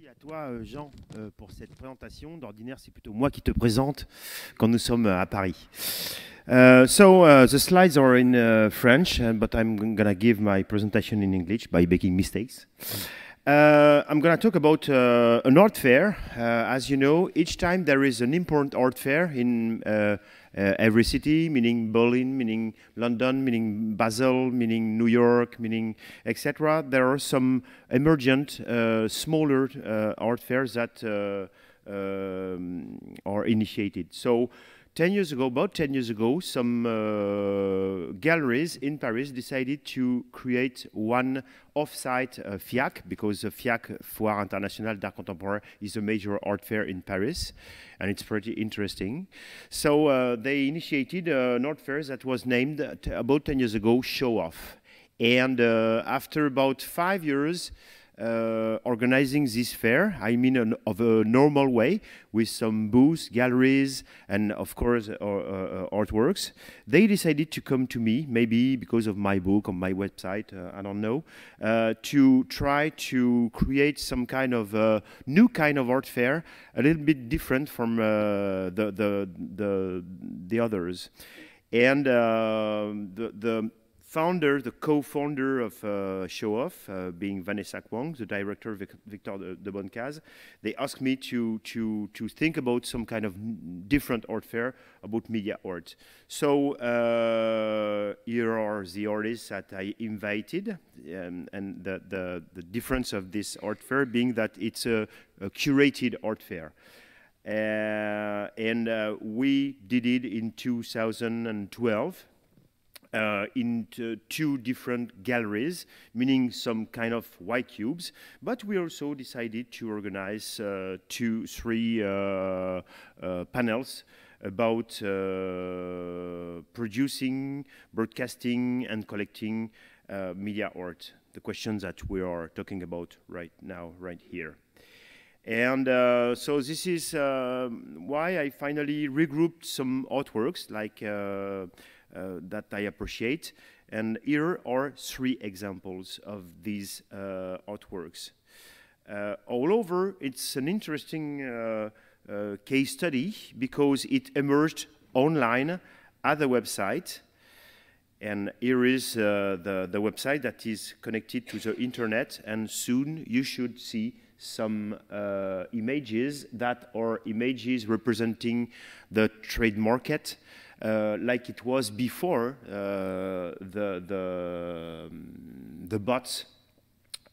Merci à toi, euh, Jean, euh, pour cette présentation. D'ordinaire, c'est plutôt moi qui te présente quand nous sommes euh, à Paris. so uh, the slides are in uh, French, uh, but I'm to give my presentation in English by making mistakes. I'm to talk about an art fair. as you know, each time there is an important art fair in Uh, every city, meaning Berlin, meaning London, meaning Basel, meaning New York, meaning etc. There are some emergent uh, smaller uh, art fairs that um, are initiated. So 10 years ago, about 10 years ago, some uh, galleries in Paris decided to create one off-site uh, FIAC, because the uh, FIAC, Foire Internationale d'Art Contemporain, is a major art fair in Paris, and it's pretty interesting. So uh, they initiated uh, an art fair that was named, uh, about 10 years ago, Show Off. And after about five years, uh, organizing this fair. I mean, an, of a normal way, with some booths, galleries, and of course, or, uh, uh, artworks. They decided to come to me, maybe because of my book or my website, uh, I don't know, uh, to try to create some kind of uh, new kind of art fair, a little bit different from the, the, the, the others. And the, the founder, the co-founder of uh, Show Off, uh, being Vanessa Kwong, the director Victor de, de they asked me to to to think about some kind of different art fair about media art. So uh, here are the artists that I invited, um, and the, the the difference of this art fair being that it's a, a curated art fair. Uh, and uh, we did it in 2012 uh, in two different galleries, meaning some kind of white cubes. But we also decided to organize uh, two, three uh, uh panels about uh, producing, broadcasting, and collecting uh, media art, the questions that we are talking about right now, right here. And uh, so this is uh, why I finally regrouped some artworks like uh, uh, that I appreciate. And here are three examples of these uh, artworks. Uh, all over, it's an interesting case study because it emerged online at the website. And here is uh, the, the website that is connected to the internet. And soon you should see some uh, images that are images representing the trade market uh, like it was before uh, the, the, the bots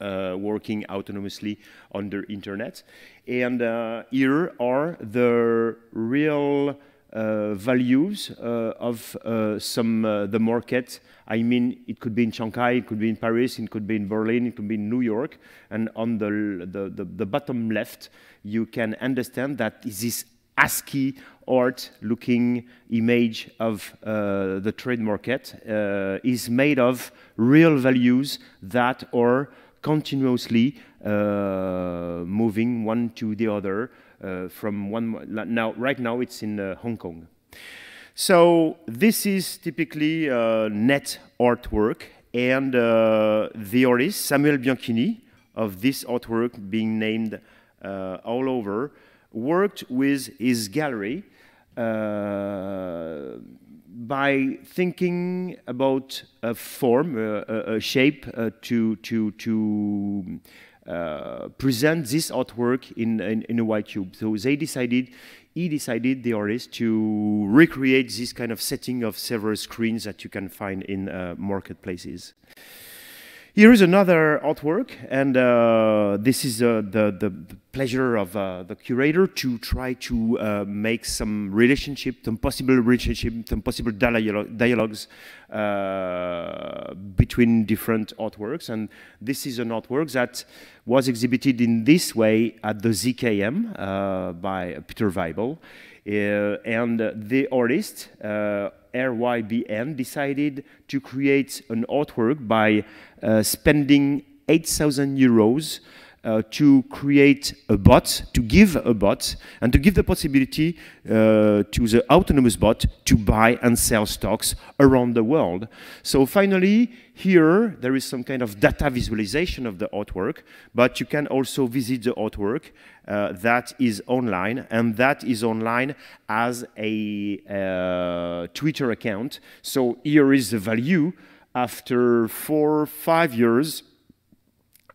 uh, working autonomously on the internet. And uh, here are the real uh, values uh, of some the market. I mean, it could be in Shanghai, it could be in Paris, it could be in Berlin, it could be in New York. And on the, the, the, the bottom left, you can understand that this ASCII art looking image of uh, the trade market uh, is made of real values that are continuously uh, moving one to the other uh, from one now right now it's in uh, Hong Kong so this is typically uh, net artwork and the artist Samuel Bianchini of this artwork being named all over worked with his gallery uh, by thinking about a form, uh, a, a shape uh, to, to, to uh, present this artwork in, in, in a white cube. So they decided he decided, the artist, to recreate this kind of setting of several screens that you can find in uh, marketplaces. Here is another artwork, and uh, this is uh, the, the, pleasure of uh, the curator to try to uh, make some relationship, some possible relationship, some possible dialogue, dialogues uh, between different artworks. And this is an artwork that was exhibited in this way at the ZKM uh, by Peter Weibel. and the artist RYBN decided to create an artwork by uh, spending 8,000 euros uh, to create a bot, to give a bot, and to give the possibility uh, to the autonomous bot to buy and sell stocks around the world. So finally, here there is some kind of data visualization of the artwork, but you can also visit the artwork uh, that is online, and that is online as a uh, Twitter account. So here is the value after four, five years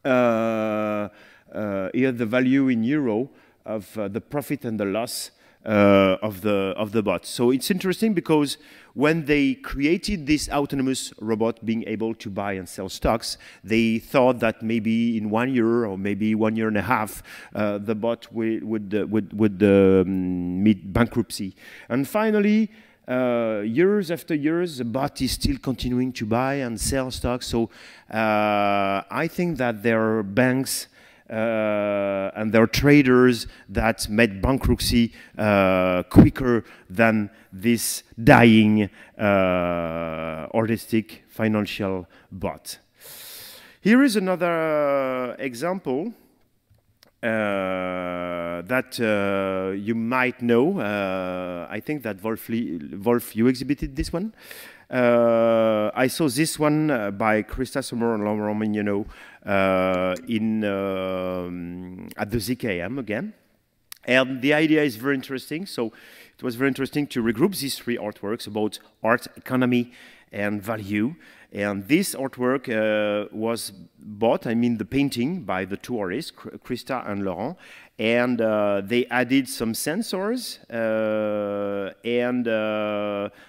uh, uh, here the value in euro of uh, the profit and the loss uh, of the of the bot. So it's interesting because when they created this autonomous robot being able to buy and sell stocks, they thought that maybe in one year or maybe one year and a half, uh, the bot would would uh, would, would um, meet bankruptcy. And finally, uh, years after years, the bot is still continuing to buy and sell stocks. So uh, I think that there are banks uh, and there are traders that made bankruptcy uh, quicker than this dying uh, artistic financial bot. Here is another uh, example uh, that uh, you might know. Uh, I think that Wolf, Lee, Wolf, you exhibited this one. Uh, I saw this one uh, by Christa Sommer and Laurent Mignonneau uh, in, um, at the ZKM again. And the idea is very interesting. So it was very interesting to regroup these three artworks about art, economy, and value. And this artwork uh, was bought, I mean the painting, by the two artists, and Laurent, and uh, they added some sensors uh, and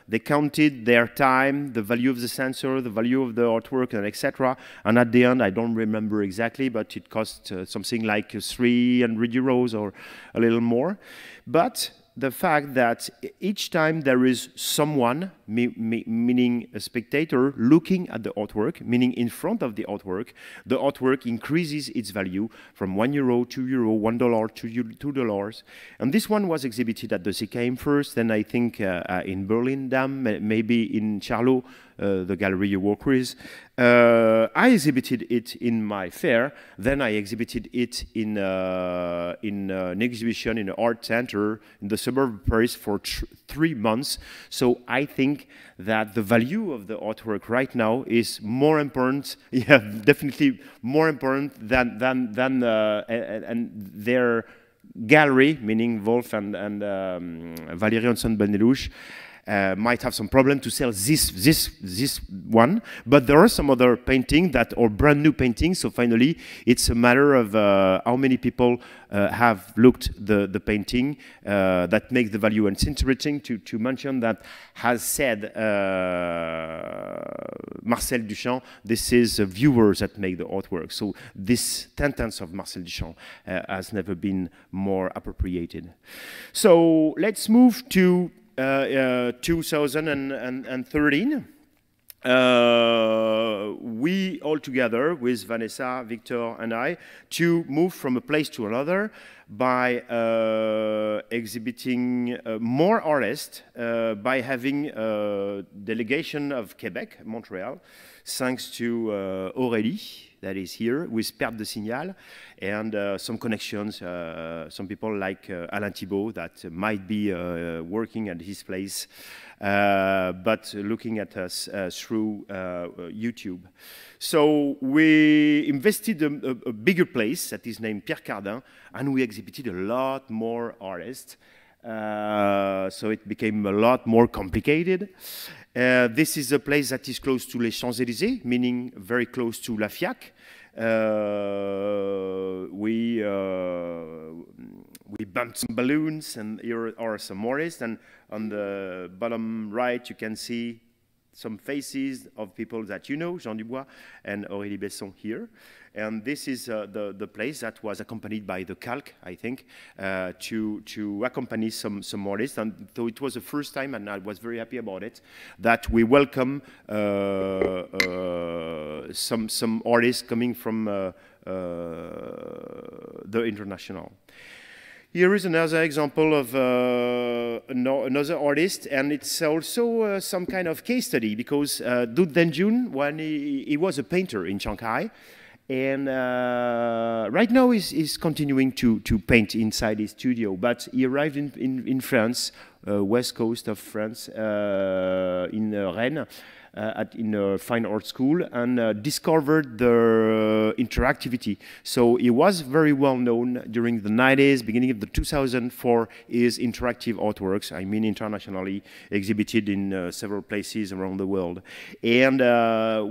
they counted their time, the value of the sensor, the value of the artwork, and etc. And at the end, I don't remember exactly, but it cost something like 300 euros or a little more. But the fact that each time there is someone, me, me, meaning a spectator, looking at the artwork, meaning in front of the artwork, the artwork increases its value from one euro, two euro, one dollar, two, two dollars. And this one was exhibited at the CKM first, then I think uh, uh, in Berlin Dam, maybe in Charlo, uh, the gallery you work with. Uh, I exhibited it in my fair. Then I exhibited it in uh, in an exhibition in an art center in the suburb of Paris for three months. So I think that the value of the artwork right now is more important. Yeah, definitely more important than than than and, and their gallery, meaning Wolf and, and um, Valérie Anson Benelouch, uh, might have some problem to sell this, this, this one. But there are some other painting that are brand new paintings. So finally, it's a matter of uh, how many people uh, have looked the, the painting uh, that makes the value. And it's interesting to, to mention that has said uh, Marcel Duchamp, this is viewers that make the artwork. So this sentence of Marcel Duchamp uh, has never been more appropriated. So let's move to uh, uh, 2013. Uh, we all together with Vanessa, Victor, and I to move from a place to another by uh, exhibiting uh, more artists, uh, by having a delegation of Quebec, Montreal, thanks to Aurélie, that is here with Perte de Signal and uh, some connections. Uh, some people like uh, Alain Thibault that might be uh, working at his place, uh, but looking at us through YouTube. So we invested a, a bigger place that is named Pierre Cardin, and we exhibited a lot more artists. Uh, so it became a lot more complicated. Uh, this is a place that is close to Les Champs-Élysées, meaning very close to La FIAC. Uh, we uh, we bumped some balloons, and here are some more. And on the bottom right, you can see some faces of people that you know, Jean Dubois and Aurélie Besson here. And this is uh, the, the place that was accompanied by the calc, I think, uh, to, to accompany some, some artists. And so it was the first time, and I was very happy about it, that we welcome uh, uh some, some artists coming from uh, uh, the international. Here is another example of uh, another artist, and it's also uh, some kind of case study because uh, Du Denjun, when he, he, was a painter in Shanghai, and uh, right now he's, he's, continuing to, to paint inside his studio. But he arrived in, in, in France, uh, west coast of France, uh, in uh, Rennes uh, at, in a uh, fine art school and uh, discovered the interactivity. So he was very well known during the 90s, beginning of the 2004 his interactive artworks. I mean internationally exhibited in several places around the world. And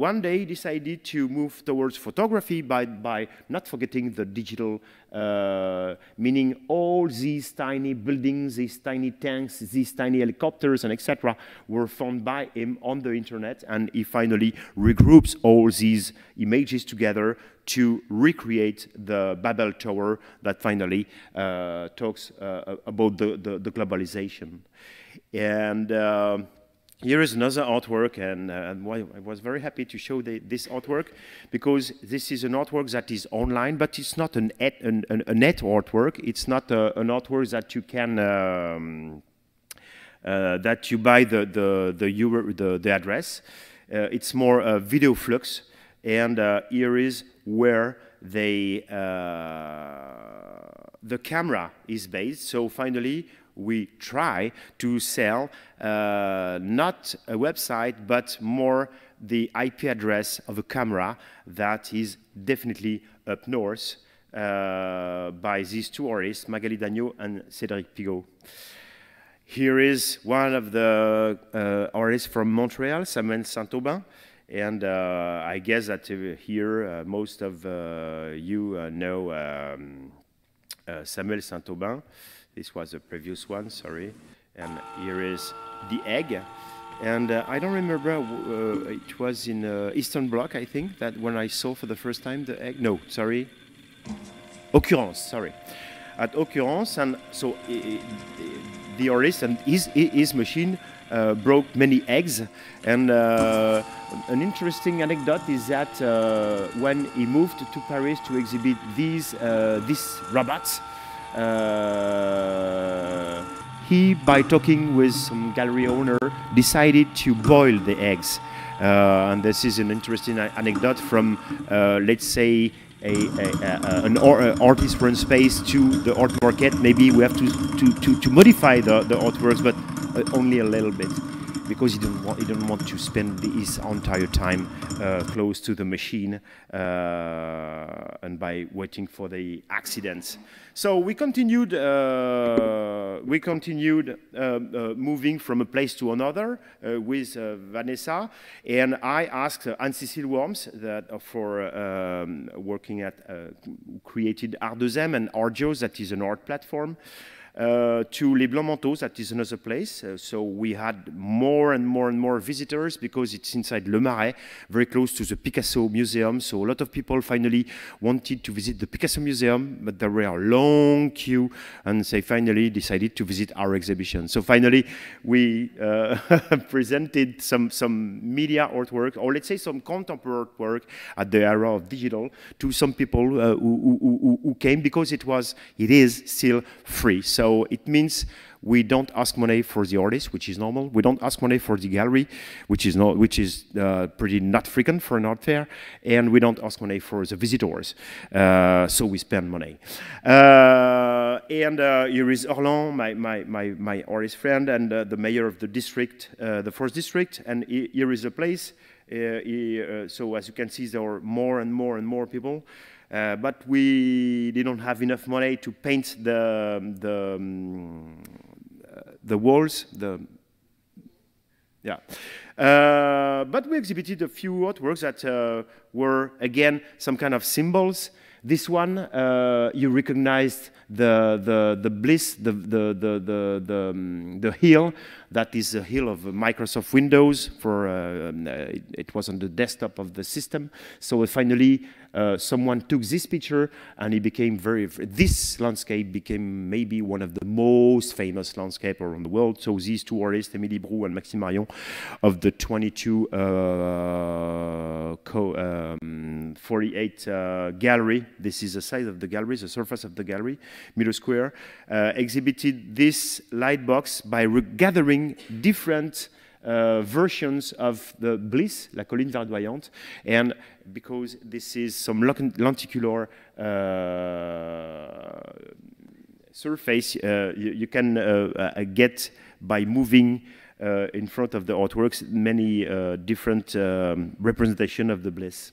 one day he decided to move towards photography by, by not forgetting the digital uh, meaning all these tiny buildings, these tiny tanks, these tiny helicopters, and etc., were found by him on the internet, and he finally regroups all these images together to recreate the Babel Tower that finally uh, talks uh, about the, the, the, globalization. And um, here is another artwork, and, uh, and I was very happy to show the, this artwork because this is an artwork that is online, but it's not an, et, an, an, net artwork. It's not a, uh, an artwork that you can um, uh, that you buy the the the, Euro, the, the address. Uh, it's more a video flux, and uh, here is where they uh, the camera is based. So finally, we try to sell uh, not a website, but more the IP address of a camera that is definitely up north uh, by these two artists, Magali Dagno and Cédric Pigot. Here is one of the uh, artists from Montreal, Samuel Saint-Aubin. And uh, I guess that here uh, most of uh, you uh, know um, Samuel Saint-Aubin. This was the previous one, sorry. And here is the egg. And uh, I don't remember, uh, it was in uh, Eastern Bloc, I think, that when I saw for the first time the egg. No, sorry. Occurrence, sorry. At Occurrence, and so the artist and his, his machine uh, broke many eggs. And uh, an interesting anecdote is that uh, when he moved to Paris to exhibit these uh, these robots, uh, he, by talking with some gallery owner, decided to boil the eggs. Uh, and this is an interesting anecdote from, uh, let's say, a, a, a, an artist run space to the art market. Maybe we have to, to, to, to modify the, the artworks, but uh, only a little bit because he didn't want, he didn't want to spend his entire time uh, close to the machine uh, and by waiting for the accidents. So we continued, uh, we continued uh, moving from a place to another with Vanessa, and I asked Anne-Cécile Worms that for um, working at created Ardezem and Argios, that is an art platform. Uh, to Les Blancs Manteaux, that is another place. Uh, so we had more and more and more visitors because it's inside Le Marais, very close to the Picasso Museum. So a lot of people finally wanted to visit the Picasso Museum, but there were a long queue, and they finally decided to visit our exhibition. So finally, we uh, presented some, some media artwork, or let's say some contemporary artwork at the era of digital to some people uh, who, who, who, who came because it was, it is still free. So so it means we don't ask money for the artist, which is normal. We don't ask money for the gallery, which is which is uh, pretty not frequent for an art fair, and we don't ask money for the visitors. Uh, so we spend money. Uh, and uh, here is Orlan, my my my, my artist friend, and uh, the mayor of the district, uh, the first district, and here is the place. so as you can see, there are more and more and more people. Uh, but we didn't have enough money to paint the, the, um, uh, the walls, the, yeah. Uh, but we exhibited a few artworks that uh, were, again, some kind of symbols this one, uh, you recognized the, the, the bliss, the, the, the, the, the, um, the hill, that is the hill of Microsoft Windows, for uh, um, uh, it, it, was on the desktop of the system. So uh, finally, uh, someone took this picture and it became very, this landscape became maybe one of the most famous landscape around the world. So these two artists, Emily Brou and Maxime Marion, of the 22 uh, co, um, 48 uh, gallery this is the side of the gallery, the surface of the gallery, meter square, uh, exhibited this light box by gathering different uh, versions of the Bliss, La Colline Verdoyante, and because this is some lenticular uh, surface, uh, you, you, can uh, uh, get by moving uh, in front of the artworks many different um, representation of the Bliss.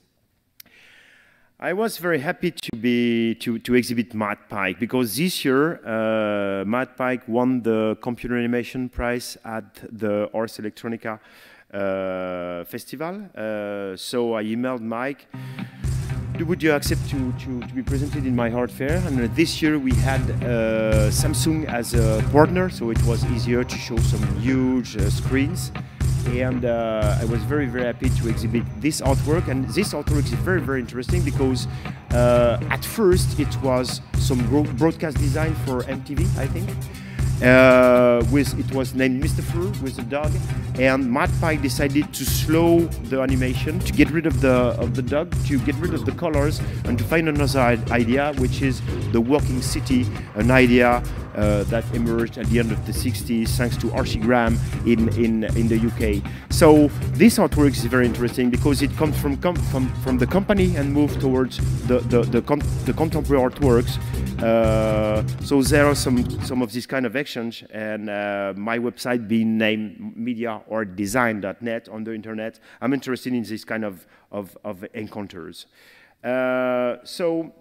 I was very happy to be to, to exhibit Matt Pike because this year uh, Matt Pike won the computer animation prize at the Ars Electronica uh, festival. Uh, so I emailed Mike, would you accept to, to, to be presented in my art fair? And uh, this year we had uh, Samsung as a partner, so it was easier to show some huge uh, screens and uh, I was very very happy to exhibit this artwork and this artwork is very very interesting because uh, at first it was some broadcast design for MTV I think uh, with it was named Mr. Fur with the dog, and Matpai decided to slow the animation to get rid of the of the dog, to get rid of the colors, and to find another idea, which is the working city, an idea uh, that emerged at the end of the 60s thanks to Archie Graham in in in the UK. So this artwork is very interesting because it comes from com from from the company and moved towards the the the, the contemporary artworks. Uh, so there are some some of these kind of and uh, my website being named mediaordesign.net on the internet. I'm interested in this kind of, of, of encounters. Uh, so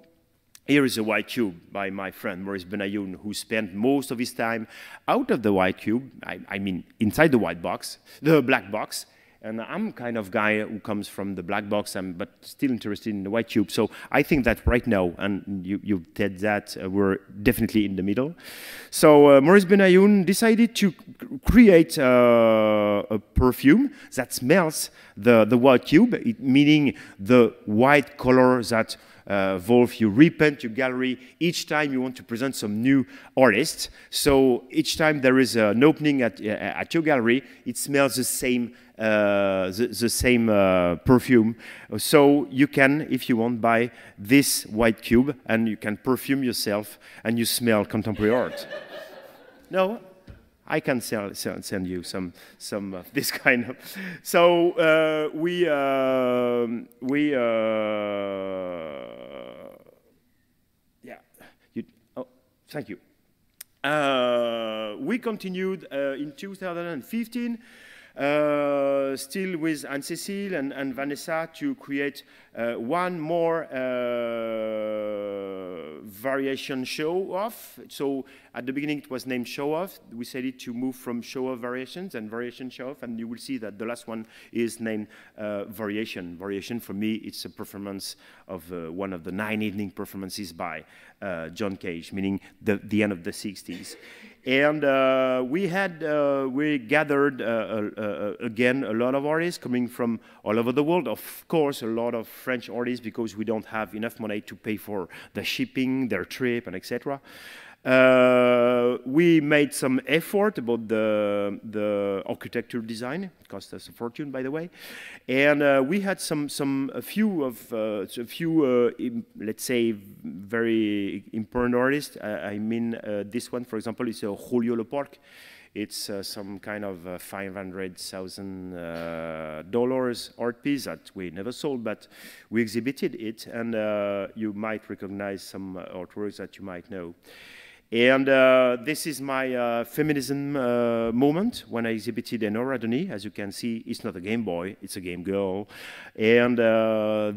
here is a white cube by my friend Maurice Benayoun, who spent most of his time out of the white cube, I, I mean inside the white box, the black box, and I'm kind of guy who comes from the black box, and, but still interested in the white cube. So I think that right now, and you, you said that, uh, we're definitely in the middle. So uh, Maurice Benayoun decided to create uh, a perfume that smells the, the white cube, it, meaning the white color that uh, Wolf, you repaint your gallery each time you want to present some new artists. So each time there is an opening at, uh, at your gallery, it smells the same, uh, the, the, same uh, perfume. So you can, if you want, buy this white cube and you can perfume yourself and you smell contemporary art. no, I can sell, sell, send you some some of this kind of. So uh, we uh, we uh, Thank you. Uh, we continued uh, in 2015, uh, still with Anne-Cécile and, and, Vanessa, to create uh, one more uh, variation show off. So at the beginning it was named show off. We said it to move from show off variations and variation show off, and you will see that the last one is named uh, variation. Variation for me, it's a performance of uh, one of the nine evening performances by uh, John Cage, meaning the, the end of the 60s. And uh, we had, uh, we gathered uh, uh, uh, again a lot of artists coming from all over the world. Of course, a lot of French artists because we don't have enough money to pay for the shipping, their trip and etc. Uh, we made some effort about the, the architecture design. It cost us a fortune, by the way. And uh, we had some, some a few of uh, a few, uh, Im, let's say, very important artists. I, I mean, uh, this one, for example, is uh, Julio Leporc. It's uh, some kind of uh, $500,000 uh, art piece that we never sold, but we exhibited it, and you might recognize some artworks that you might know. And uh, this is my uh, feminism uh, moment when I exhibited Enora Doni. As you can see, it's not a Game Boy, it's a Game Girl. And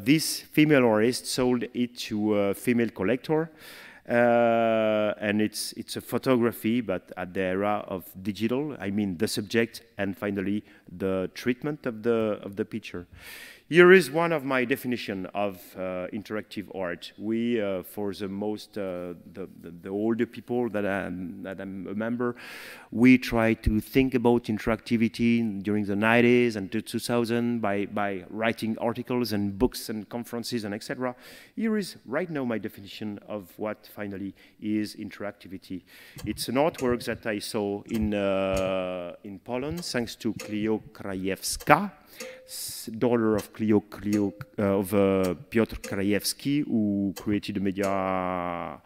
this female artist sold it to a female collector. Uh, and it's, it's a photography, but at the era of digital, I mean the subject and finally the treatment of the, of the picture. Here is one of my definition of uh, interactive art. We, uh, for the most, uh, the, the, the, older people that I'm, that I'm a member, we try to think about interactivity during the 90s and the 2000 by, by writing articles and books and conferences and etc. Here is right now my definition of what finally is interactivity. It's an artwork that I saw in, uh, in Poland thanks to Klio Krajewska, daughter of Clio, Clio uh, of uh, Piotr Krajewski, who created the media uh,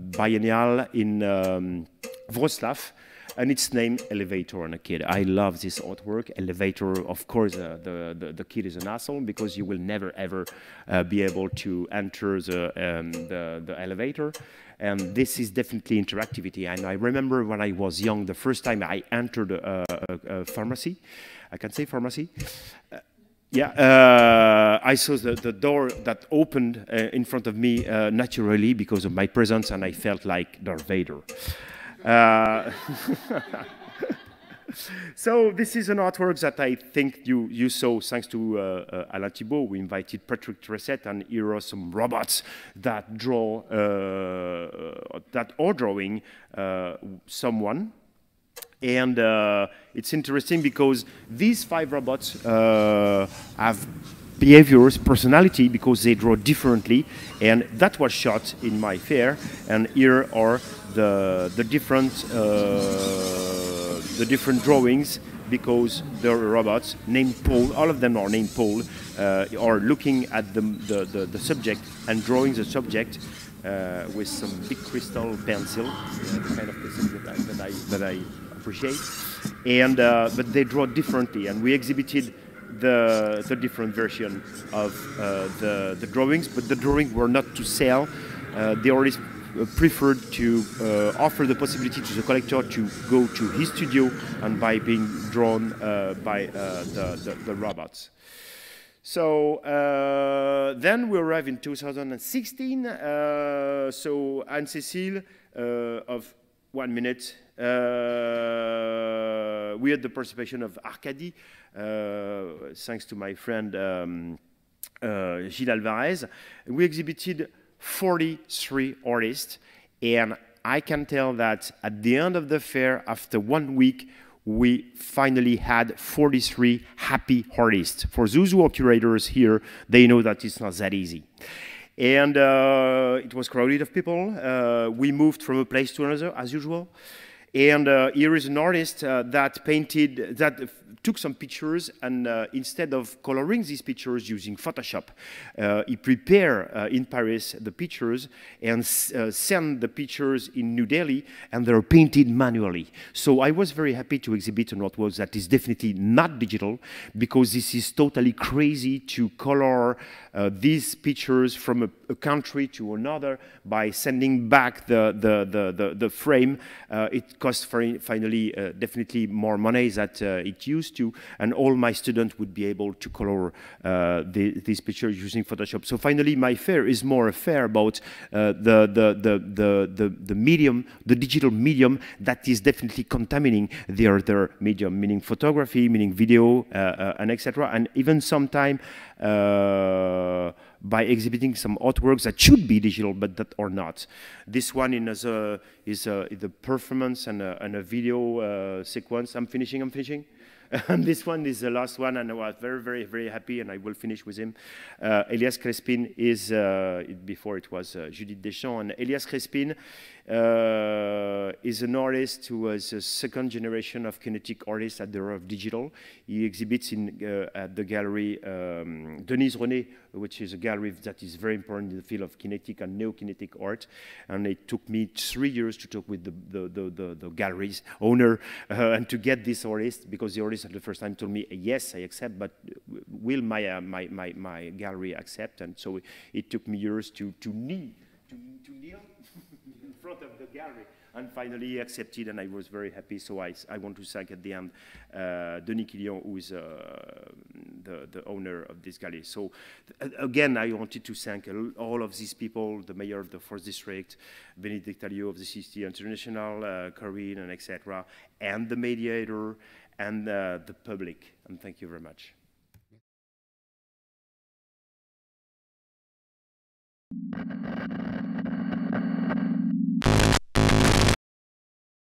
biennial in um, Wroclaw. And it's named Elevator and a Kid. I love this artwork. Elevator, of course, uh, the, the, the, kid is an asshole because you will never ever uh, be able to enter the, um, the, the elevator. And this is definitely interactivity. And I remember when I was young, the first time I entered a, a pharmacy, I can say pharmacy. Uh, yeah, uh, I saw the, the, door that opened uh, in front of me uh, naturally because of my presence, and I felt like Darth Vader. Uh, so this is an artwork that I think you, you saw thanks to uh, uh, Alain Thibault. We invited Patrick Tresset, and here are some robots that draw, that are drawing someone, and uh, it's interesting because these five robots uh, have behaviors, personality, because they draw differently. And that was shot in my fair. And here are the, the, different, uh, the different drawings because the robots named Paul, all of them are named Paul, uh, are looking at the, the, the, the subject and drawing the subject uh, with some big crystal pencil, kind of pencil that I, that I, that I appreciate. And, uh, but they draw differently, and we exhibited the, the different version of uh, the, the drawings, but the drawings were not to sell. Uh, they always uh, preferred to uh, offer the possibility to the collector to go to his studio and by being drawn uh, by the, the, the, robots. So then we arrive in 2016. so Anne-Cécile of One Minute uh, we had the participation of Arcadi, uh, thanks to my friend um, uh, Gilles Alvarez. We exhibited 43 artists, and I can tell that at the end of the fair, after one week, we finally had 43 happy artists. For Zuzu curators here, they know that it's not that easy. And uh, it was crowded of people. Uh, we moved from a place to another, as usual. And uh, here is an artist uh, that painted, that took some pictures and uh, instead of coloring these pictures using Photoshop, uh, he prepared uh, in Paris the pictures and uh, sent the pictures in New Delhi and they're painted manually. So I was very happy to exhibit an artwork that is definitely not digital because this is totally crazy to color uh, these pictures from a, a, country to another by sending back the, the, the, the, the frame. Uh, it costs finally definitely more money that it used used to, and all my students would be able to color uh, the, these pictures using Photoshop. So finally, my fair is more a fair about uh, the, the, the, the, the, the, medium, the digital medium that is definitely contaminating the other medium, meaning photography, meaning video, uh, uh and etc. And even sometime uh, by exhibiting some artworks that should be digital but that are not. This one in as a, is a, the performance and a, and a video uh, sequence. I'm finishing, I'm finishing. And um, this one is the last one, and I was very, very, very happy, and I will finish with him. Uh, Elias Crespin is, uh, before it was uh, Judith Deschamps, and Elias Crespin uh, he's an artist who was a second generation of kinetic artists at the era of digital. He exhibits in, uh, at the gallery um, Denise René, which is a gallery that is very important in the field of kinetic and neokinetic art. And it took me three years to talk with the, the, the, the, the gallery's owner uh, and to get this artist, because the artist at the first time told me, yes, I accept, but will my, uh, my, my, my gallery accept? And so it, it took me years to, to and finally he accepted, and I was very happy. So I, I want to thank at the end uh, Denis Quillion, who is uh, the, the, owner of this galley. So again, I wanted to thank all of these people, the mayor of the fourth district, Benedict Alliot of the City International, uh, Corinne, and etc., and the mediator, and uh, the public. And thank you very much. Thank you.